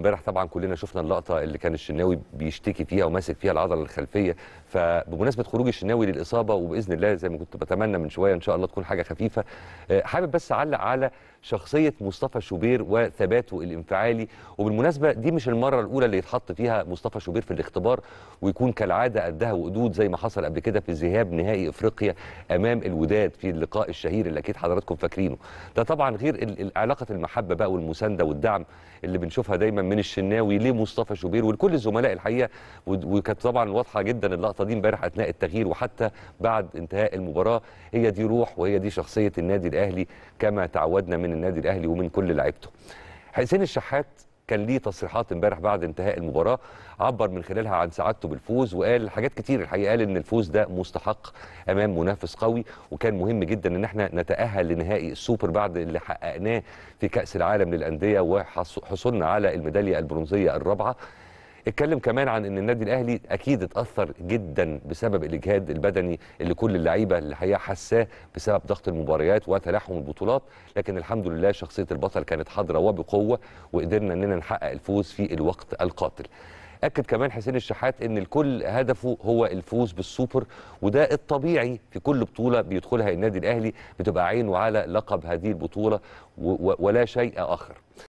امبارح طبعا كلنا شفنا اللقطه اللي كان الشناوي بيشتكي فيها وماسك فيها العضله الخلفيه فبمناسبه خروج الشناوي للاصابه وباذن الله زي ما كنت بتمنى من شويه ان شاء الله تكون حاجه خفيفه آه، حابب بس اعلق على شخصيه مصطفى شوبير وثباته الانفعالي وبالمناسبه دي مش المره الاولى اللي يتحط فيها مصطفى شوبير في الاختبار ويكون كالعاده قدها وقدود زي ما حصل قبل كده في ذهاب نهائي افريقيا امام الوداد في اللقاء الشهير اللي اكيد حضراتكم فاكرينه ده طبعا غير علاقه المحبه بقى والمسانده والدعم اللي بنشوفها دايما من الشناوي لمصطفى شوبير ولكل الزملاء الحقيقه وكانت طبعا واضحه جدا اللقطه دي امبارح اثناء التغيير وحتى بعد انتهاء المباراه هي دي روح وهي دي شخصيه النادي الاهلي كما تعودنا من النادي الاهلي ومن كل لعيبته حسين الشحات كان ليه تصريحات امبارح بعد انتهاء المباراه عبر من خلالها عن سعادته بالفوز وقال حاجات كتير الحقيقه قال ان الفوز ده مستحق امام منافس قوي وكان مهم جدا ان احنا نتاهل لنهائي السوبر بعد اللي حققناه في كاس العالم للانديه وحصولنا على الميداليه البرونزيه الرابعه اتكلم كمان عن ان النادي الاهلي اكيد اتاثر جدا بسبب الاجهاد البدني اللي كل اللعيبه اللي الحقيقه حساه بسبب ضغط المباريات وتلاحم البطولات لكن الحمد لله شخصيه البطل كانت حاضره وبقوه وقدرنا اننا نحقق الفوز في الوقت القاتل اكد كمان حسين الشحات ان الكل هدفه هو الفوز بالسوبر وده الطبيعي في كل بطوله بيدخلها النادي الاهلي بتبقى عينه على لقب هذه البطوله ولا شيء اخر